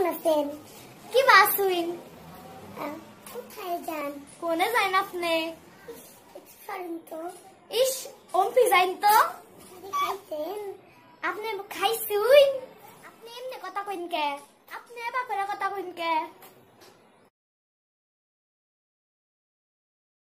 কেমন আছেন কি বাসুইন কোথায় যান কোনে যান আপনি ইস অম্পি যাইন তো আপনি খাইছুই আপনি এমনি কথা কইন কে আপনি এবার করে কথা কইন কে